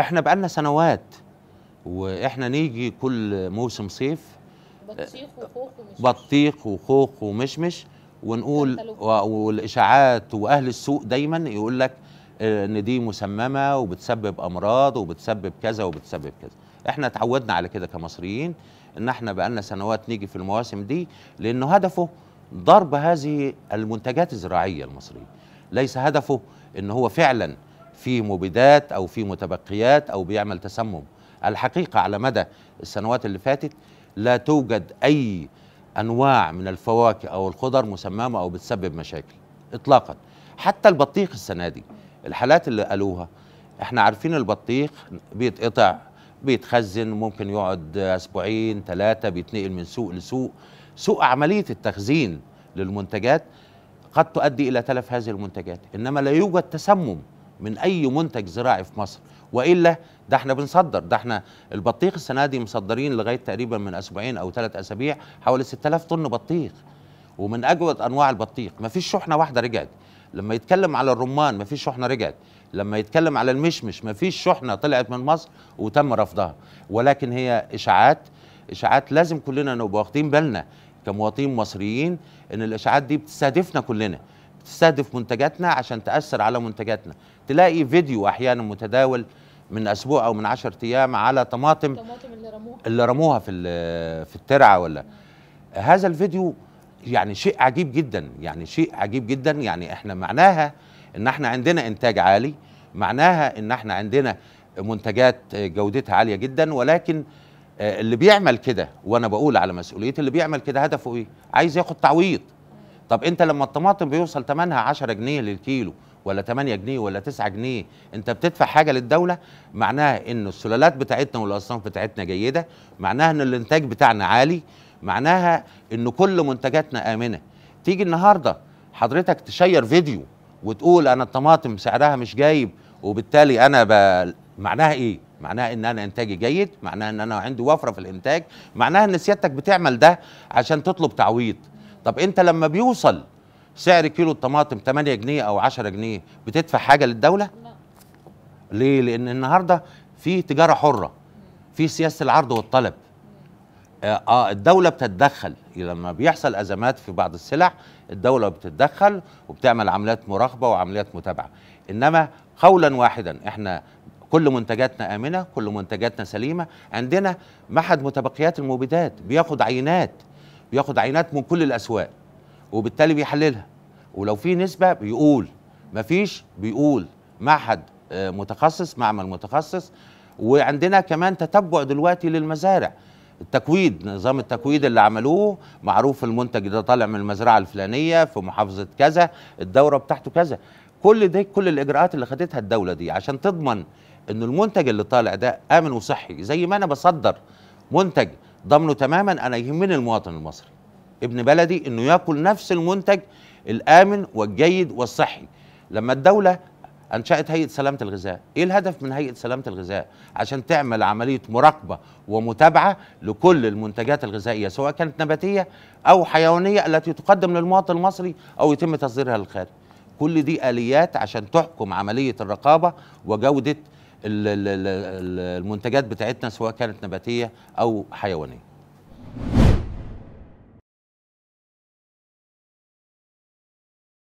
احنا بقالنا سنوات واحنا نيجي كل موسم صيف بطيخ وخوخ ومشمش بطيخ وخوخ ومشمش ونقول والاشاعات واهل السوق دايما يقول لك آه، ان دي مسممه وبتسبب امراض وبتسبب كذا وبتسبب كذا احنا اتعودنا على كده كمصريين ان احنا بقالنا سنوات نيجي في المواسم دي لانه هدفه ضرب هذه المنتجات الزراعيه المصريه ليس هدفه ان هو فعلا في مبيدات او في متبقيات او بيعمل تسمم الحقيقه على مدى السنوات اللي فاتت لا توجد اي انواع من الفواكه او الخضر مسممه او بتسبب مشاكل اطلاقا حتى البطيخ السنه دي الحالات اللي قالوها احنا عارفين البطيخ بيتقطع بيتخزن ممكن يقعد اسبوعين ثلاثه بيتنقل من سوق لسوق سوء عمليه التخزين للمنتجات قد تؤدي الى تلف هذه المنتجات انما لا يوجد تسمم من اي منتج زراعي في مصر والا ده احنا بنصدر ده احنا البطيخ السنه دي مصدرين لغايه تقريبا من اسبوعين او ثلاث اسابيع حوالي 6000 طن بطيخ ومن اجود انواع البطيخ ما فيش شحنه واحده رجعت لما يتكلم على الرمان ما فيش شحنه رجعت لما يتكلم على المشمش ما فيش شحنه طلعت من مصر وتم رفضها ولكن هي اشاعات اشاعات لازم كلنا نبقى واخدين بالنا كمواطنين مصريين ان الاشاعات دي بتستهدفنا كلنا تستهدف منتجاتنا عشان تاثر على منتجاتنا تلاقي فيديو احيانا متداول من اسبوع او من 10 ايام على طماطم الطماطم اللي رموها اللي رموها في في الترعه ولا هذا الفيديو يعني شيء عجيب جدا يعني شيء عجيب جدا يعني احنا معناها ان احنا عندنا انتاج عالي معناها ان احنا عندنا منتجات جودتها عاليه جدا ولكن آه، اللي بيعمل كده وانا بقول على مسؤوليتي اللي بيعمل كده هدفه ايه عايز ياخد تعويض طب انت لما الطماطم بيوصل ثمنها 10 جنيه للكيلو ولا 8 جنيه ولا 9 جنيه انت بتدفع حاجه للدوله معناها ان السلالات بتاعتنا والاصناف بتاعتنا جيده معناها ان الانتاج بتاعنا عالي معناها ان كل منتجاتنا امنه تيجي النهارده حضرتك تشير فيديو وتقول انا الطماطم سعرها مش جايب وبالتالي انا ب... معناها ايه معناها ان انا انتاجي جيد معناها ان انا عندي وفره في الانتاج معناها ان سيادتك بتعمل ده عشان تطلب تعويض طب انت لما بيوصل سعر كيلو الطماطم 8 جنيه او 10 جنيه بتدفع حاجه للدوله لا. ليه لان النهارده في تجاره حره في سياسه العرض والطلب آه،, اه الدولة بتتدخل لما بيحصل أزمات في بعض السلع الدولة بتتدخل وبتعمل عمليات مراقبة وعمليات متابعة إنما قولا واحدا إحنا كل منتجاتنا آمنة كل منتجاتنا سليمة عندنا معهد متبقيات المبيدات بياخد عينات بياخد عينات من كل الاسواق وبالتالي بيحللها ولو في نسبه بيقول مفيش بيقول معهد آه، متخصص معمل متخصص وعندنا كمان تتبع دلوقتي للمزارع التكويد نظام التكويد اللي عملوه معروف المنتج ده طالع من المزرعه الفلانيه في محافظه كذا الدوره بتاعته كذا كل دي كل الاجراءات اللي خدتها الدوله دي عشان تضمن ان المنتج اللي طالع ده امن وصحي زي ما انا بصدر منتج ضمنه تماما انا يهمني المواطن المصري ابن بلدي انه ياكل نفس المنتج الامن والجيد والصحي لما الدوله انشات هيئه سلامه الغذاء ايه الهدف من هيئه سلامه الغذاء عشان تعمل عمليه مراقبه ومتابعه لكل المنتجات الغذائيه سواء كانت نباتيه او حيوانيه التي تقدم للمواطن المصري او يتم تصديرها للخارج كل دي اليات عشان تحكم عمليه الرقابه وجوده المنتجات بتاعتنا سواء كانت نباتيه او حيوانيه